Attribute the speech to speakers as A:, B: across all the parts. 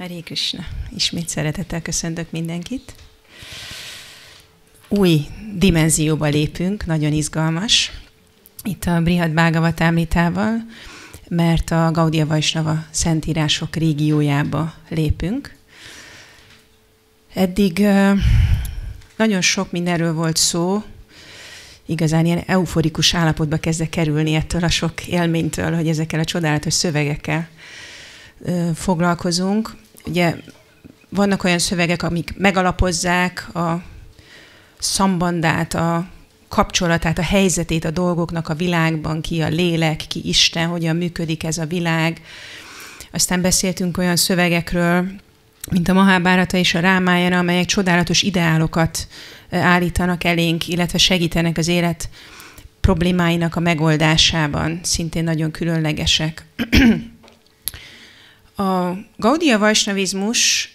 A: Hari Krishna! Ismét szeretettel köszöntök mindenkit. Új dimenzióba lépünk, nagyon izgalmas. Itt a Brihad Bhagavat említával, mert a Gaudia Vajsnava szentírások régiójába lépünk. Eddig nagyon sok mindenről volt szó, igazán ilyen euforikus állapotba kezdek kerülni ettől a sok élménytől, hogy ezekkel a csodálatos szövegekkel foglalkozunk ugye vannak olyan szövegek, amik megalapozzák a szambandát, a kapcsolatát, a helyzetét a dolgoknak a világban, ki a lélek, ki Isten, hogyan működik ez a világ. Aztán beszéltünk olyan szövegekről, mint a Mahábárata és a Rámájana, amelyek csodálatos ideálokat állítanak elénk, illetve segítenek az élet problémáinak a megoldásában. Szintén nagyon különlegesek. A Gaudia Vajsnavizmus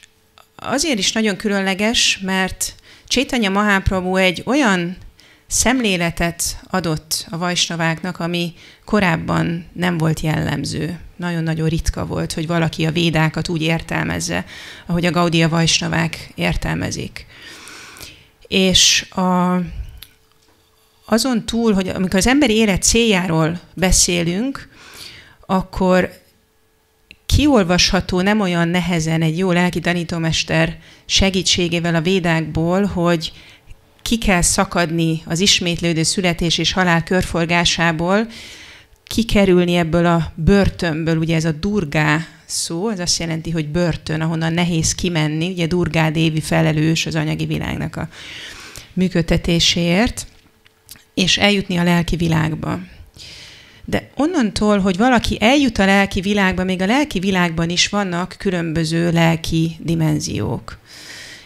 A: azért is nagyon különleges, mert Csétanya Maháprabhu egy olyan szemléletet adott a vajsnaváknak, ami korábban nem volt jellemző. Nagyon-nagyon ritka volt, hogy valaki a védákat úgy értelmezze, ahogy a Gaudia vajsnavák értelmezik. És a, azon túl, hogy amikor az emberi élet céljáról beszélünk, akkor kiolvasható nem olyan nehezen egy jó lelki tanítómester segítségével a védákból, hogy ki kell szakadni az ismétlődő születés és halál körforgásából, kikerülni ebből a börtönből, ugye ez a durgá szó, ez azt jelenti, hogy börtön, ahonnan nehéz kimenni, ugye durgá dévi felelős az anyagi világnak a működtetéséért, és eljutni a lelki világba. De onnantól, hogy valaki eljut a lelki világba, még a lelki világban is vannak különböző lelki dimenziók.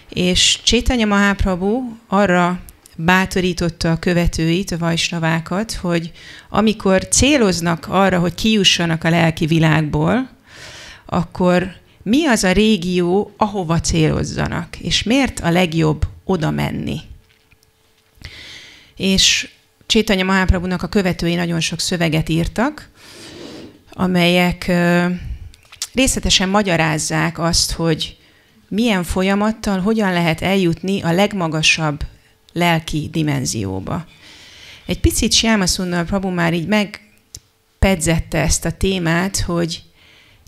A: És Csétanya Mahaprabhu arra bátorította a követőit, a vajsnavákat, hogy amikor céloznak arra, hogy kijussanak a lelki világból, akkor mi az a régió, ahova célozzanak, és miért a legjobb oda menni. És Csétanya Maháprabhunak a követői nagyon sok szöveget írtak, amelyek részletesen magyarázzák azt, hogy milyen folyamattal hogyan lehet eljutni a legmagasabb lelki dimenzióba. Egy picit Siámaszonnal Prabhu már így megpedzette ezt a témát, hogy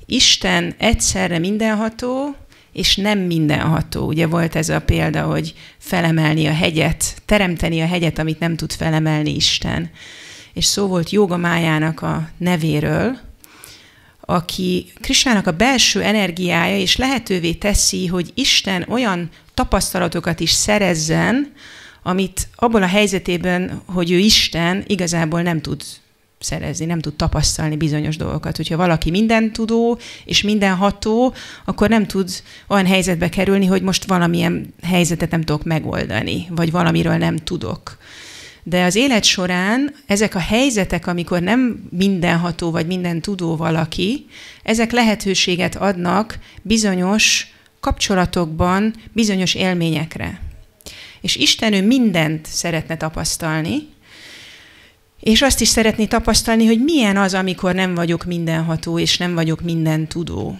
A: Isten egyszerre mindenható, és nem mindenható. Ugye volt ez a példa, hogy felemelni a hegyet, teremteni a hegyet, amit nem tud felemelni Isten. És szó volt Jóga májának a nevéről, aki Krisnának a belső energiája, és lehetővé teszi, hogy Isten olyan tapasztalatokat is szerezzen, amit abból a helyzetében, hogy ő Isten, igazából nem tud szerezni, nem tud tapasztalni bizonyos dolgokat. Hogyha valaki minden tudó és minden ható, akkor nem tud olyan helyzetbe kerülni, hogy most valamilyen helyzetet nem tudok megoldani, vagy valamiről nem tudok. De az élet során ezek a helyzetek, amikor nem mindenható vagy minden tudó valaki, ezek lehetőséget adnak bizonyos kapcsolatokban bizonyos élményekre. És Isten ő mindent szeretne tapasztalni, és azt is szeretné tapasztalni, hogy milyen az, amikor nem vagyok mindenható, és nem vagyok minden tudó.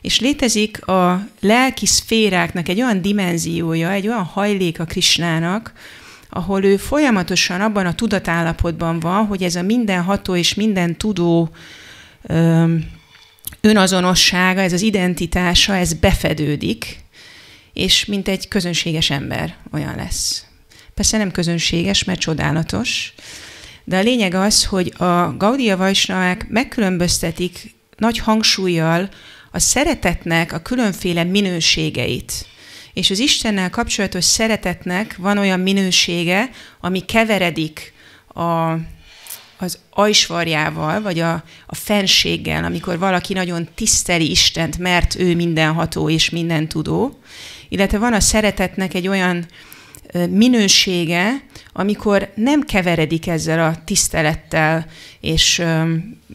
A: És létezik a lelki szféráknak egy olyan dimenziója, egy olyan hajlék a Krisnának, ahol ő folyamatosan abban a tudatállapotban van, hogy ez a mindenható és minden tudó önazonossága, ez az identitása, ez befedődik, és mint egy közönséges ember olyan lesz. Persze nem közönséges, mert csodálatos, de a lényeg az, hogy a Gaudia Vajsnavák megkülönböztetik nagy hangsúlyjal a szeretetnek a különféle minőségeit. És az Istennel kapcsolatos szeretetnek van olyan minősége, ami keveredik a, az ajsvarjával, vagy a, a fenséggel, amikor valaki nagyon tiszteli Istent, mert ő mindenható és mindentudó. Illetve van a szeretetnek egy olyan minősége, amikor nem keveredik ezzel a tisztelettel és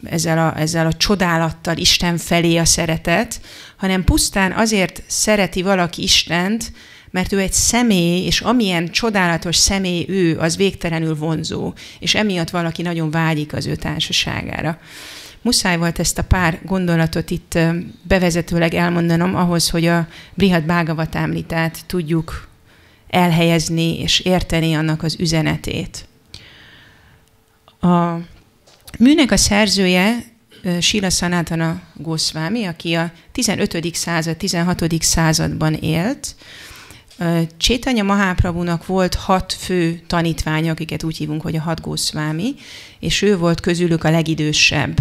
A: ezzel a, ezzel a csodálattal Isten felé a szeretet, hanem pusztán azért szereti valaki Istent, mert ő egy személy, és amilyen csodálatos személy ő, az végtelenül vonzó, és emiatt valaki nagyon vágyik az ő társaságára. Muszáj volt ezt a pár gondolatot itt bevezetőleg elmondanom ahhoz, hogy a Brihat Bágavat említát tudjuk elhelyezni és érteni annak az üzenetét. A műnek a szerzője Sila Sanatana Goswami, aki a 15. század, 16. században élt. Csétanya Maháprabúnak volt hat fő tanítványa, akiket úgy hívunk, hogy a hat Goswami, és ő volt közülük a legidősebb.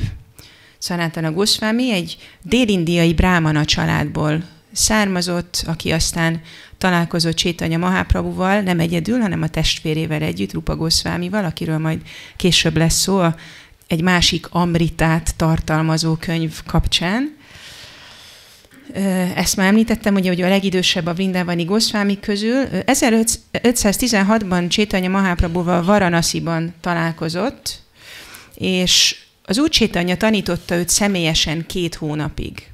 A: Sanatana Goswami egy délindiai brámana családból származott, aki aztán találkozott Csétanya Mahápravúval, nem egyedül, hanem a testvérével együtt, Rupa Goszvámival, akiről majd később lesz szó a, egy másik Amritát tartalmazó könyv kapcsán. Ezt már említettem, ugye, hogy a legidősebb a Vrindávani Goszvámi közül. 1516-ban Csétanya Mahápravúval Varanasziban találkozott, és az úgy Csétanya tanította őt személyesen két hónapig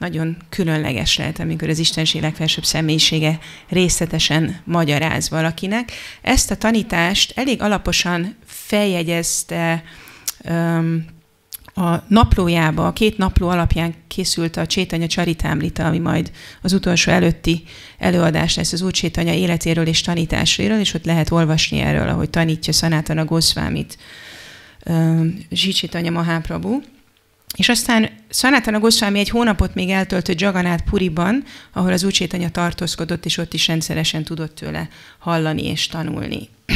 A: nagyon különleges lehet, amikor az Istenség legfelsőbb személyisége részletesen magyaráz valakinek. Ezt a tanítást elég alaposan feljegyezte um, a naplójába, a két napló alapján készült a Csétanya Csaritámlita, ami majd az utolsó előtti előadás lesz az Úr Csétanya életéről és tanításairól, és ott lehet olvasni erről, ahogy tanítja Szanátana a Goszvámit um, Zsicsétanya Maháprabhu. És aztán Szanátan a Goszvámi egy hónapot még eltöltött Jaganát Puriban, ahol az úcsétanya tartózkodott, és ott is rendszeresen tudott tőle hallani és tanulni.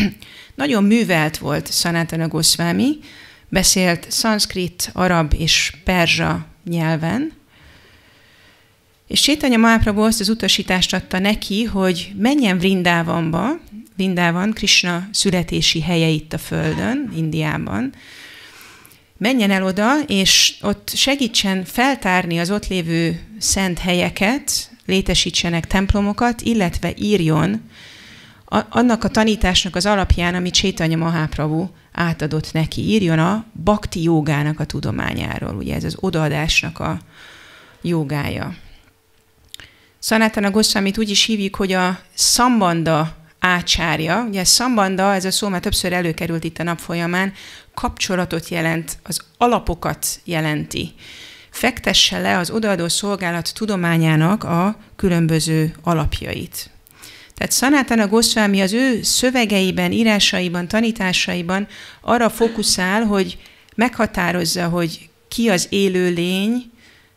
A: Nagyon művelt volt Szanátan Goszvámi, beszélt szanszkrit, arab és perzsa nyelven, és Sétanya Mahaprabhu azt az utasítást adta neki, hogy menjen Vrindávanba, Vrindávan, Krishna születési helye itt a földön, Indiában, menjen el oda, és ott segítsen feltárni az ott lévő szent helyeket, létesítsenek templomokat, illetve írjon a, annak a tanításnak az alapján, amit Sétanya Mahápravú átadott neki. Írjon a bakti jogának a tudományáról, ugye ez az odaadásnak a jogája. Szanátana Gosszámit úgy is hívjuk, hogy a szambanda ácsárja. Ugye ez szambanda, ez a szó már többször előkerült itt a nap folyamán, kapcsolatot jelent, az alapokat jelenti. Fektesse le az odaadó szolgálat tudományának a különböző alapjait. Tehát Sanatana Goszvámi az ő szövegeiben, írásaiban, tanításaiban arra fókuszál, hogy meghatározza, hogy ki az élő lény,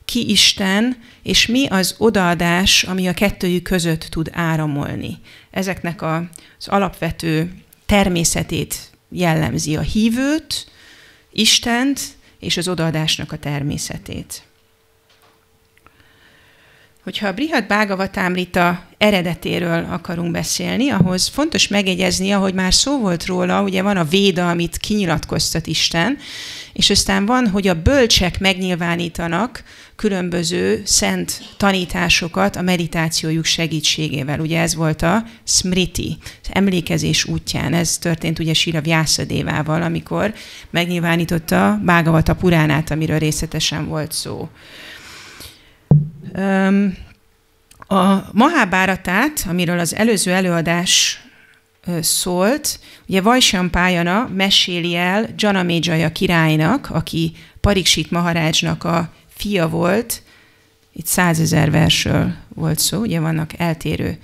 A: ki Isten, és mi az odaadás, ami a kettőjük között tud áramolni ezeknek a, az alapvető természetét jellemzi a hívőt, Istent és az odaadásnak a természetét. Hogyha a Brihat Bágavatámrita eredetéről akarunk beszélni, ahhoz fontos megegyezni, ahogy már szó volt róla, ugye van a véda, amit kinyilatkoztat Isten, és aztán van, hogy a bölcsek megnyilvánítanak különböző szent tanításokat a meditációjuk segítségével. Ugye ez volt a smriti, az emlékezés útján. Ez történt ugye Sira Vyászadévával, amikor megnyilvánította Bágavata Puránát, amiről részletesen volt szó. Um, a Mahábáratát, amiről az előző előadás szólt, ugye Pályana meséli el Janaméjaya királynak, aki Pariksit Maharácsnak a fia volt, itt százezer versről volt szó, ugye vannak eltérő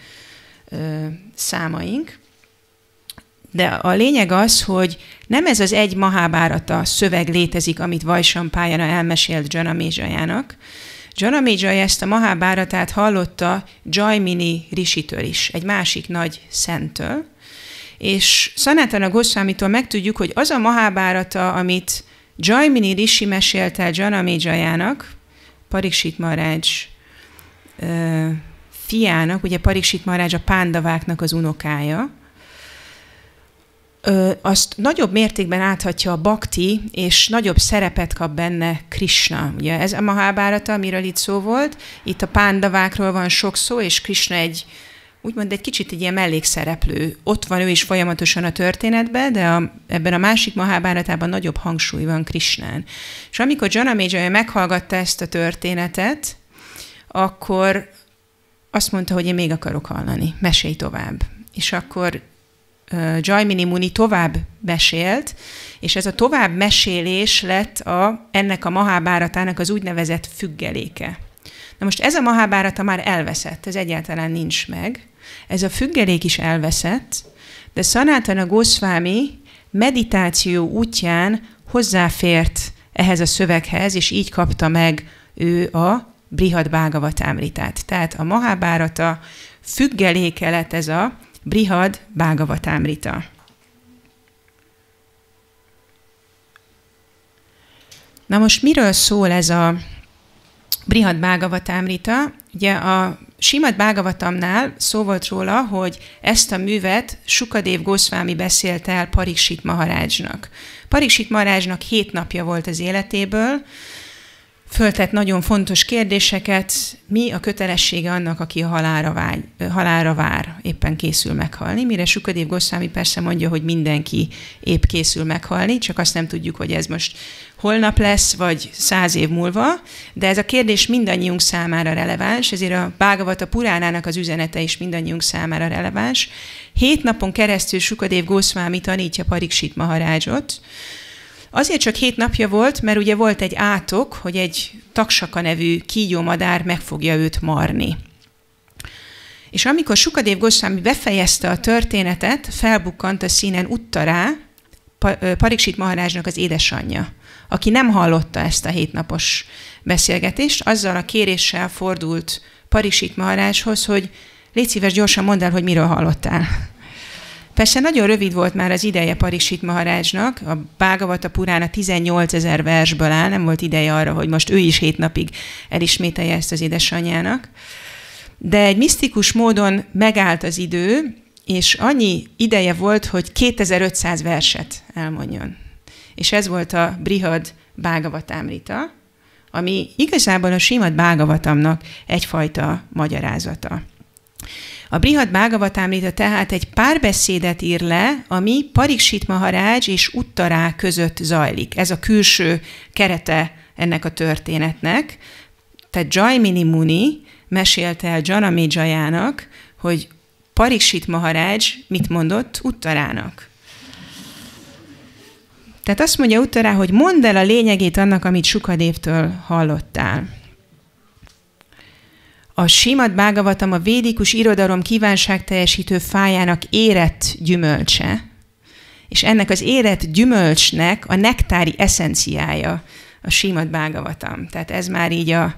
A: ö, számaink, de a lényeg az, hogy nem ez az egy mahábárata szöveg létezik, amit Pályana elmesélt Janamejajának, Jai ezt a Mahábáratát hallotta Jaimini Risitől is, egy másik nagy szentől, és Sanatana Goszámitól megtudjuk, hogy az a Mahábárata, amit Jaimini Rishi mesélt el Jajának, Pariksit Marács fiának, ugye Pariksit Marács a pándaváknak az unokája, ö, azt nagyobb mértékben áthatja a bakti, és nagyobb szerepet kap benne Krishna. Ugye ez a Mahábárata, amiről itt szó volt, itt a pándavákról van sok szó, és Krishna egy, úgymond egy kicsit egy ilyen mellékszereplő. Ott van ő is folyamatosan a történetben, de a, ebben a másik Mahábáratában nagyobb hangsúly van Krishnán És amikor Janamejaya meghallgatta ezt a történetet, akkor azt mondta, hogy én még akarok hallani, mesélj tovább. És akkor Jajmini Muni tovább mesélt, és ez a tovább mesélés lett a, ennek a Mahábáratának az úgynevezett függeléke. Na most ez a Mahábárata már elveszett, ez egyáltalán nincs meg. Ez a függelék is elveszett, de Sanatana Goswami meditáció útján hozzáfért ehhez a szöveghez, és így kapta meg ő a Brihad Bhagavatamritát. Tehát a Mahábárata függeléke lett ez a Brihad Bágavatámrita. Na most miről szól ez a Brihad Bágavatámrita? Ugye a Simad Bágavatamnál szó volt róla, hogy ezt a művet Sukadév Goszvámi beszélt el Pariksit Maharácsnak. Pariksit Maharácsnak hét napja volt az életéből, föltett nagyon fontos kérdéseket. Mi a kötelessége annak, aki a halára, vágy, halára vár, éppen készül meghalni? Mire Sukadév Gosszámi persze mondja, hogy mindenki épp készül meghalni, csak azt nem tudjuk, hogy ez most holnap lesz, vagy száz év múlva, de ez a kérdés mindannyiunk számára releváns, ezért a Bágavata Puránának az üzenete is mindannyiunk számára releváns. Hét napon keresztül Sukadév Gosszámi tanítja Pariksit Maharajot, Azért csak hét napja volt, mert ugye volt egy átok, hogy egy taksaka nevű kígyómadár meg fogja őt marni. És amikor Sukadév Goswami befejezte a történetet, felbukkant a színen uttará Pariksit Maharázsnak az édesanyja, aki nem hallotta ezt a hétnapos beszélgetést, azzal a kéréssel fordult Pariksit Maharázshoz, hogy légy szíves, gyorsan mondd el, hogy miről hallottál. Persze nagyon rövid volt már az ideje Parisit Maharácsnak, a Bágavata Purán a 18 ezer versből áll, nem volt ideje arra, hogy most ő is hét napig elismételje ezt az édesanyjának. De egy misztikus módon megállt az idő, és annyi ideje volt, hogy 2500 verset elmondjon. És ez volt a Brihad Bágavatámrita, ami igazából a Simad Bágavatamnak egyfajta magyarázata. A Brihad Bhagavatamrita tehát egy párbeszédet ír le, ami Pariksit Maharaj és Uttará között zajlik. Ez a külső kerete ennek a történetnek. Tehát Jaimini Muni mesélte el Janami Jajának, hogy Pariksit Maharaj mit mondott Uttarának. Tehát azt mondja Uttará, hogy mondd el a lényegét annak, amit Sukadévtől hallottál. A Simad Bágavatam a védikus irodalom kívánságteljesítő fájának érett gyümölcse, és ennek az érett gyümölcsnek a nektári eszenciája a Simad Bágavatam. Tehát ez már így a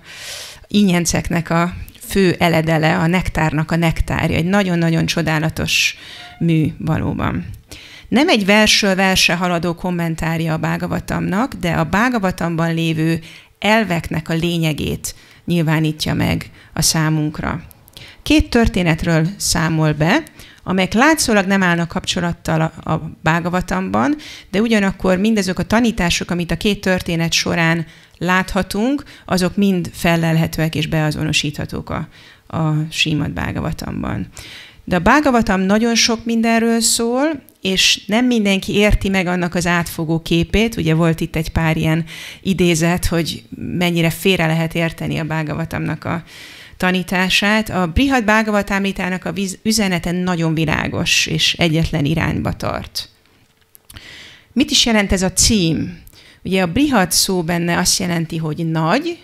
A: inyenceknek a fő eledele, a nektárnak a nektárja. Egy nagyon-nagyon csodálatos mű valóban. Nem egy versről verse haladó kommentárja a Bágavatamnak, de a Bágavatamban lévő elveknek a lényegét nyilvánítja meg a számunkra. Két történetről számol be, amelyek látszólag nem állnak kapcsolattal a, Bágavatamban, de ugyanakkor mindezek a tanítások, amit a két történet során láthatunk, azok mind fellelhetőek és beazonosíthatók a, a símad Bágavatamban. De a Bágavatam nagyon sok mindenről szól, és nem mindenki érti meg annak az átfogó képét. Ugye volt itt egy pár ilyen idézet, hogy mennyire félre lehet érteni a Bágavatamnak a tanítását. A Brihad Bágavatámítának a üzenete nagyon világos, és egyetlen irányba tart. Mit is jelent ez a cím? Ugye a Brihad szó benne azt jelenti, hogy nagy,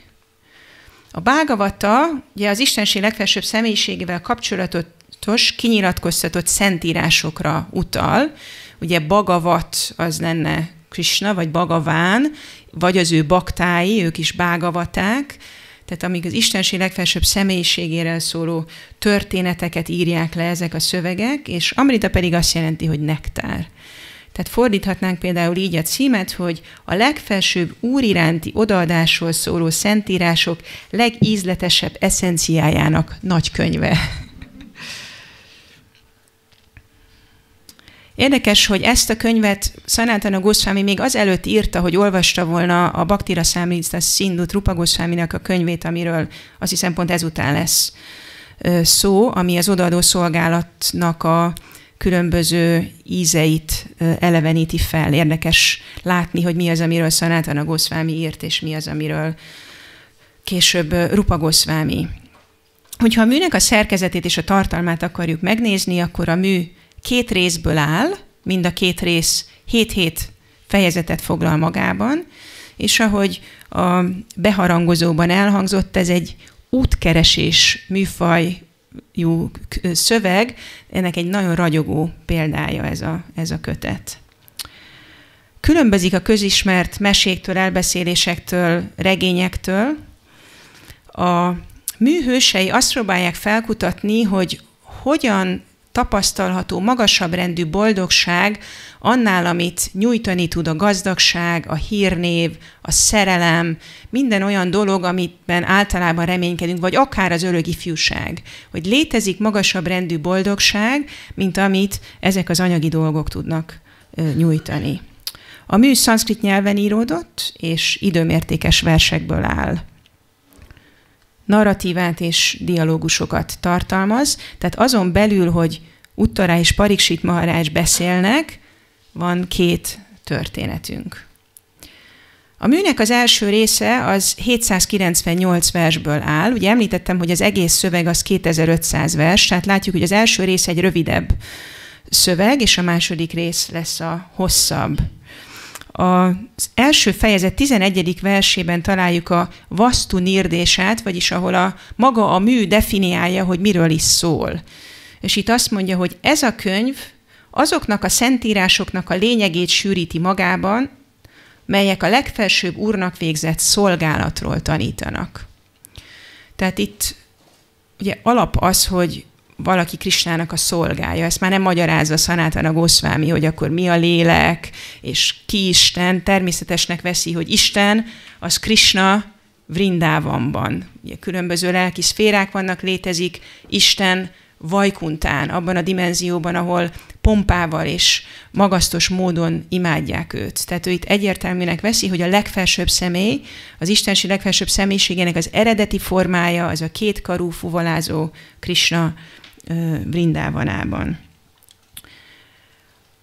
A: a bágavata, ugye az Istenség legfelsőbb személyiségével kapcsolatot tos kinyilatkoztatott szentírásokra utal. Ugye Bagavat az lenne Krishna, vagy Bagaván, vagy az ő baktái, ők is bágavaták, tehát amíg az Istenség legfelsőbb személyiségére szóló történeteket írják le ezek a szövegek, és Amrita pedig azt jelenti, hogy nektár. Tehát fordíthatnánk például így a címet, hogy a legfelsőbb úr iránti odaadásról szóló szentírások legízletesebb eszenciájának könyve. Érdekes, hogy ezt a könyvet Szanátana Goswami még azelőtt írta, hogy olvasta volna a Baktira Számlista Szindu Trupa a könyvét, amiről azt hiszem pont ezután lesz szó, ami az odaadó szolgálatnak a különböző ízeit eleveníti fel. Érdekes látni, hogy mi az, amiről Szanátana Goswami írt, és mi az, amiről később Rupa Goswami. Hogyha a műnek a szerkezetét és a tartalmát akarjuk megnézni, akkor a mű két részből áll, mind a két rész 7-7 fejezetet foglal magában, és ahogy a beharangozóban elhangzott, ez egy útkeresés műfajú szöveg, ennek egy nagyon ragyogó példája ez a, ez a kötet. Különbözik a közismert meséktől, elbeszélésektől, regényektől. A műhősei azt próbálják felkutatni, hogy hogyan tapasztalható magasabb rendű boldogság annál, amit nyújtani tud a gazdagság, a hírnév, a szerelem, minden olyan dolog, amiben általában reménykedünk, vagy akár az örögi fiúság, hogy létezik magasabb rendű boldogság, mint amit ezek az anyagi dolgok tudnak nyújtani. A mű szanszkrit nyelven íródott, és időmértékes versekből áll narratívát és dialógusokat tartalmaz, tehát azon belül, hogy Uttará és Pariksit Maharács beszélnek, van két történetünk. A műnek az első része az 798 versből áll. Ugye említettem, hogy az egész szöveg az 2500 vers, tehát látjuk, hogy az első rész egy rövidebb szöveg, és a második rész lesz a hosszabb az első fejezet 11. versében találjuk a vasztu nirdését, vagyis ahol a maga a mű definiálja, hogy miről is szól. És itt azt mondja, hogy ez a könyv azoknak a szentírásoknak a lényegét sűríti magában, melyek a legfelsőbb úrnak végzett szolgálatról tanítanak. Tehát itt ugye alap az, hogy valaki Krisnának a szolgája. Ezt már nem magyarázza a Goszvámi, hogy akkor mi a lélek, és ki Isten. Természetesnek veszi, hogy Isten az Krisna Vrindávamban. Ugye különböző lelki szférák vannak, létezik Isten Vajkuntán, abban a dimenzióban, ahol pompával és magasztos módon imádják őt. Tehát ő itt egyértelműnek veszi, hogy a legfelsőbb személy, az istenség legfelsőbb személyiségének az eredeti formája, az a kétkarú fuvalázó Krishna, Vrindávanában.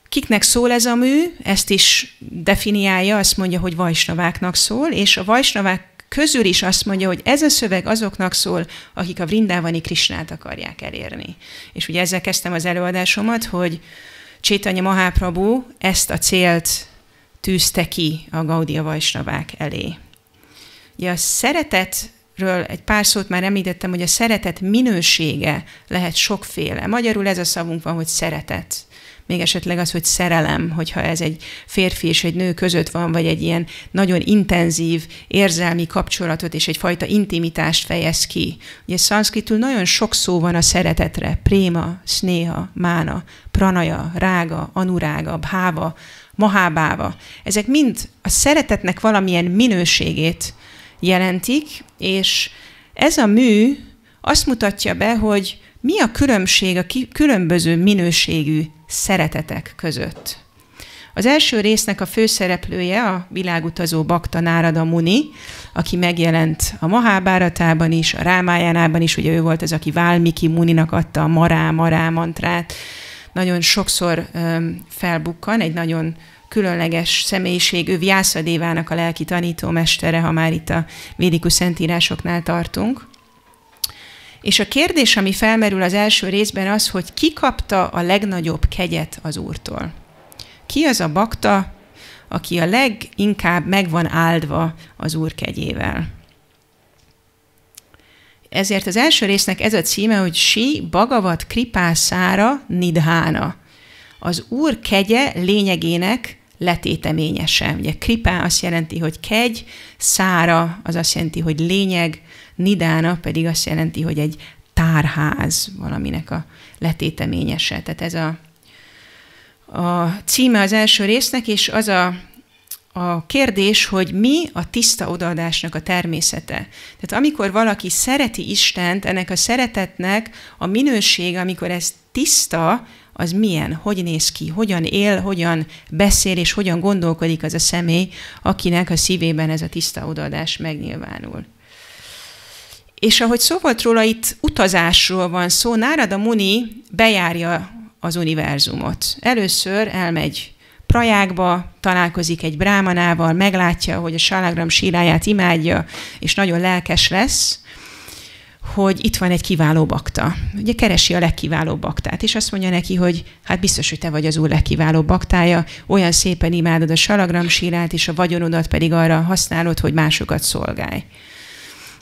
A: Kiknek szól ez a mű, ezt is definiálja, azt mondja, hogy vajsnaváknak szól, és a vajsnavák közül is azt mondja, hogy ez a szöveg azoknak szól, akik a Vrindávani Krisnát akarják elérni. És ugye ezzel kezdtem az előadásomat, hogy Csétanya Maháprabhu ezt a célt tűzte ki a Gaudia Vajsnavák elé. Ugye a szeretet ről egy pár szót már említettem, hogy a szeretet minősége lehet sokféle. Magyarul ez a szavunk van, hogy szeretet. Még esetleg az, hogy szerelem, hogyha ez egy férfi és egy nő között van, vagy egy ilyen nagyon intenzív érzelmi kapcsolatot és egyfajta intimitást fejez ki. Ugye szanszkritul nagyon sok szó van a szeretetre. Préma, sznéha, mána, pranaja, rága, anurága, bháva, mahábáva. Ezek mind a szeretetnek valamilyen minőségét jelentik, és ez a mű azt mutatja be, hogy mi a különbség a különböző minőségű szeretetek között. Az első résznek a főszereplője a világutazó Bakta Nárada Muni, aki megjelent a Mahábáratában is, a Rámájánában is, ugye ő volt az, aki Válmiki Muninak adta a Mará Mará mantrát. Nagyon sokszor felbukkan, egy nagyon különleges személyiség, ő Vyászadévának a lelki tanítómestere, ha már itt a védikus szentírásoknál tartunk. És a kérdés, ami felmerül az első részben az, hogy ki kapta a legnagyobb kegyet az Úrtól? Ki az a bakta, aki a leginkább megvan áldva az Úr kegyével? Ezért az első résznek ez a címe, hogy Si Bagavat Kripászára Nidhána. Az Úr kegye lényegének letéteményesen. Ugye kripá azt jelenti, hogy kegy, szára az azt jelenti, hogy lényeg, nidána pedig azt jelenti, hogy egy tárház valaminek a letéteményese. Tehát ez a, a címe az első résznek, és az a, a kérdés, hogy mi a tiszta odaadásnak a természete. Tehát amikor valaki szereti Istent, ennek a szeretetnek a minősége, amikor ez tiszta, az milyen, hogy néz ki, hogyan él, hogyan beszél és hogyan gondolkodik az a személy, akinek a szívében ez a tiszta odaadás megnyilvánul. És ahogy szó volt róla, itt utazásról van szó. Nárada Muni bejárja az univerzumot. Először elmegy Prajákba, találkozik egy brámanával, meglátja, hogy a Salagram síláját imádja, és nagyon lelkes lesz hogy itt van egy kiváló bakta. Ugye keresi a legkiválóbb baktát, és azt mondja neki, hogy hát biztos, hogy te vagy az úr legkiválóbb baktája, olyan szépen imádod a salagramsírát, és a vagyonodat pedig arra használod, hogy másokat szolgálj.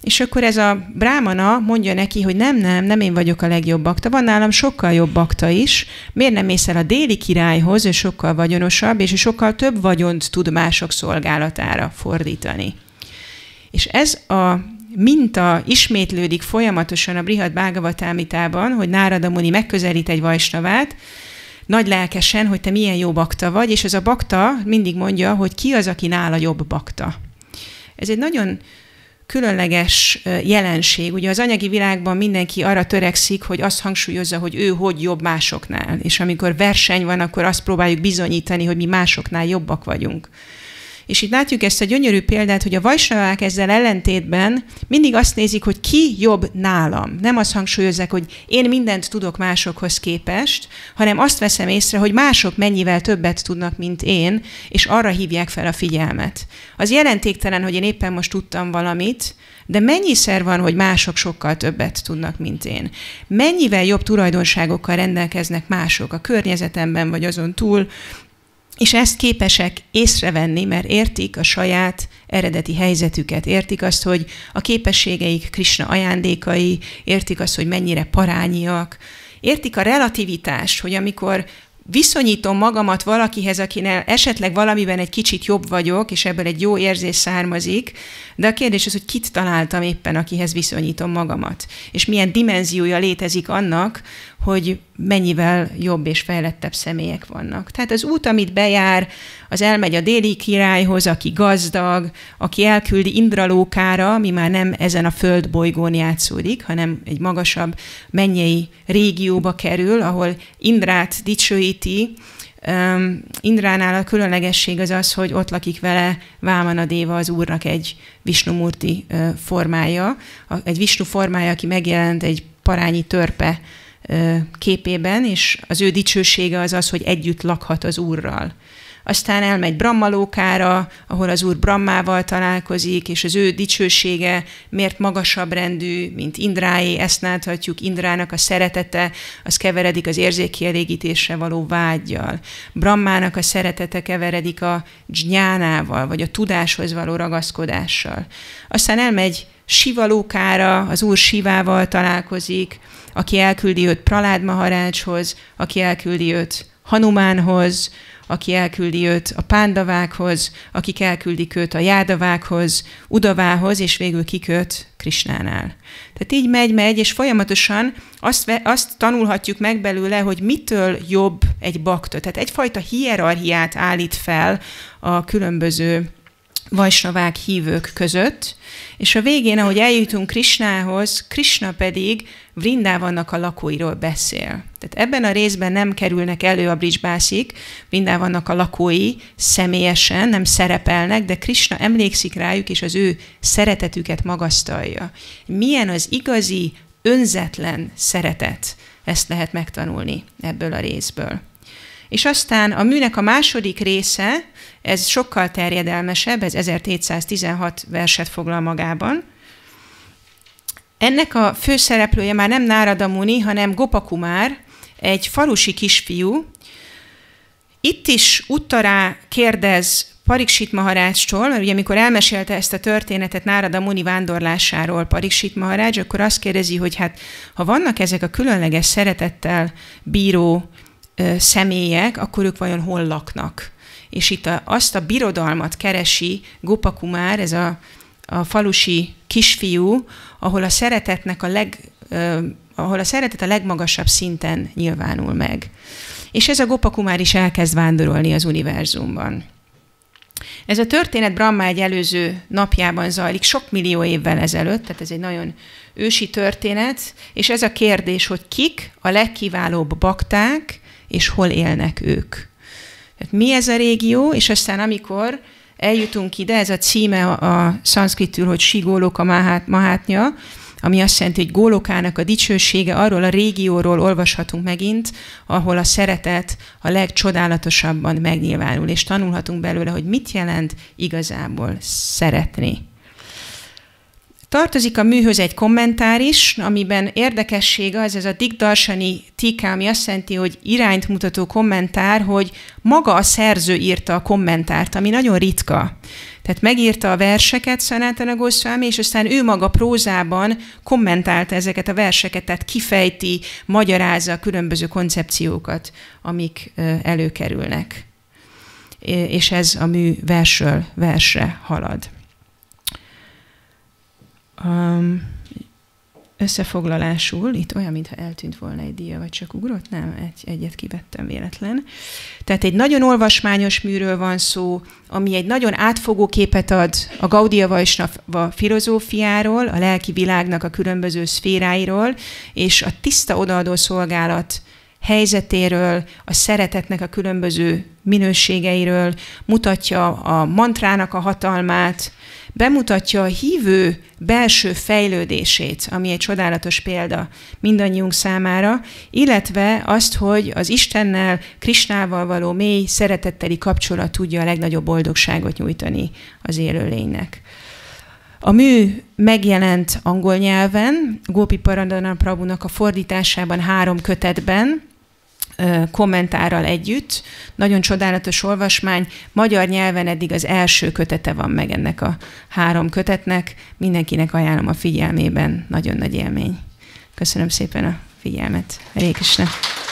A: És akkor ez a brámana mondja neki, hogy nem, nem, nem én vagyok a legjobb bakta, van nálam sokkal jobb bakta is, miért nem mész el a déli királyhoz, ő sokkal vagyonosabb, és sokkal több vagyont tud mások szolgálatára fordítani. És ez a minta ismétlődik folyamatosan a Brihad Bágavatámitában, hogy Nárada Muni megközelít egy vajsnavát, nagy lelkesen, hogy te milyen jó bakta vagy, és ez a bakta mindig mondja, hogy ki az, aki nála jobb bakta. Ez egy nagyon különleges jelenség. Ugye az anyagi világban mindenki arra törekszik, hogy azt hangsúlyozza, hogy ő hogy jobb másoknál. És amikor verseny van, akkor azt próbáljuk bizonyítani, hogy mi másoknál jobbak vagyunk. És itt látjuk ezt a gyönyörű példát, hogy a vajsnavák ezzel ellentétben mindig azt nézik, hogy ki jobb nálam. Nem azt hangsúlyozzák, hogy én mindent tudok másokhoz képest, hanem azt veszem észre, hogy mások mennyivel többet tudnak, mint én, és arra hívják fel a figyelmet. Az jelentéktelen, hogy én éppen most tudtam valamit, de mennyiszer van, hogy mások sokkal többet tudnak, mint én? Mennyivel jobb tulajdonságokkal rendelkeznek mások a környezetemben, vagy azon túl, és ezt képesek észrevenni, mert értik a saját eredeti helyzetüket, értik azt, hogy a képességeik Krishna ajándékai, értik azt, hogy mennyire parányiak, értik a relativitást, hogy amikor viszonyítom magamat valakihez, akinek esetleg valamiben egy kicsit jobb vagyok, és ebből egy jó érzés származik, de a kérdés az, hogy kit találtam éppen, akihez viszonyítom magamat, és milyen dimenziója létezik annak, hogy mennyivel jobb és fejlettebb személyek vannak. Tehát az út, amit bejár, az elmegy a déli királyhoz, aki gazdag, aki elküldi Indralókára, ami már nem ezen a földbolygón játszódik, hanem egy magasabb mennyei régióba kerül, ahol Indrát dicsőíti, Um, Indránál a különlegesség az az, hogy ott lakik vele Vámana Déva, az úrnak egy Visnumurti uh, formája, egy Visnu formája, aki megjelent egy parányi törpe képében, és az ő dicsősége az az, hogy együtt lakhat az Úrral. Aztán elmegy Brammalókára, ahol az Úr Brammával találkozik, és az ő dicsősége miért magasabb rendű, mint Indráé, ezt láthatjuk, Indrának a szeretete, az keveredik az érzékkielégítésre való vágyjal. Brammának a szeretete keveredik a dzsnyánával, vagy a tudáshoz való ragaszkodással. Aztán elmegy Sivalókára, az úr Sivával találkozik, aki elküldi őt Pralád Maharácshoz, aki elküldi őt Hanumánhoz, aki elküldi őt a pándavákhoz, akik elküldik őt a jádavákhoz, udavához, és végül kiköt Krisnánál. Tehát így megy, megy, és folyamatosan azt, azt tanulhatjuk meg belőle, hogy mitől jobb egy bakta. Tehát egyfajta hierarchiát állít fel a különböző vajsnavák hívők között, és a végén, ahogy eljutunk Krisnához, Krishna pedig Vrindávannak a lakóiról beszél. Tehát ebben a részben nem kerülnek elő a bricsbászik, Vrindávannak a lakói személyesen nem szerepelnek, de Krishna emlékszik rájuk, és az ő szeretetüket magasztalja. Milyen az igazi, önzetlen szeretet? Ezt lehet megtanulni ebből a részből és aztán a műnek a második része, ez sokkal terjedelmesebb, ez 1716 verset foglal magában. Ennek a főszereplője már nem Nárada Muni, hanem Gopakumár, egy falusi kisfiú. Itt is uttará kérdez Pariksit Maharácstól, mert ugye amikor elmesélte ezt a történetet Nárada Muni vándorlásáról Pariksit Maharács, akkor azt kérdezi, hogy hát ha vannak ezek a különleges szeretettel bíró személyek, akkor ők vajon hol laknak. És itt a, azt a birodalmat keresi Gopakumár, ez a, a falusi kisfiú, ahol a szeretetnek a leg, ahol a szeretet a legmagasabb szinten nyilvánul meg. És ez a Gopakumár is elkezd vándorolni az univerzumban. Ez a történet Brahma egy előző napjában zajlik, sok millió évvel ezelőtt, tehát ez egy nagyon ősi történet, és ez a kérdés, hogy kik a legkiválóbb bakták, és hol élnek ők. Tehát mi ez a régió, és aztán amikor eljutunk ide, ez a címe a szanszkritül, hogy Sigólok a Mahátnya, ami azt jelenti, hogy Gólokának a dicsősége, arról a régióról olvashatunk megint, ahol a szeretet a legcsodálatosabban megnyilvánul, és tanulhatunk belőle, hogy mit jelent igazából szeretni. Tartozik a műhöz egy kommentár is, amiben érdekessége az ez a Dick Darsani tika, ami azt jelenti, hogy irányt mutató kommentár, hogy maga a szerző írta a kommentárt, ami nagyon ritka. Tehát megírta a verseket Sanatana Goswami, és aztán ő maga prózában kommentálta ezeket a verseket, tehát kifejti, magyarázza a különböző koncepciókat, amik előkerülnek. És ez a mű versről versre halad. Um, összefoglalásul, itt olyan, mintha eltűnt volna egy díja, vagy csak ugrott, nem, egy, egyet kivettem véletlen. Tehát egy nagyon olvasmányos műről van szó, ami egy nagyon átfogó képet ad a Gaudia Vajsnava filozófiáról, a lelki világnak a különböző szféráiról, és a tiszta odaadó szolgálat helyzetéről, a szeretetnek a különböző minőségeiről, mutatja a mantrának a hatalmát, bemutatja a hívő belső fejlődését, ami egy csodálatos példa mindannyiunk számára, illetve azt, hogy az Istennel, Krisnával való mély, szeretetteli kapcsolat tudja a legnagyobb boldogságot nyújtani az élőlénynek. A mű megjelent angol nyelven, Gópi prabhu nak a fordításában három kötetben, kommentárral együtt. Nagyon csodálatos olvasmány. Magyar nyelven eddig az első kötete van meg ennek a három kötetnek. Mindenkinek ajánlom a figyelmében. Nagyon nagy élmény. Köszönöm szépen a figyelmet. Rékisnek.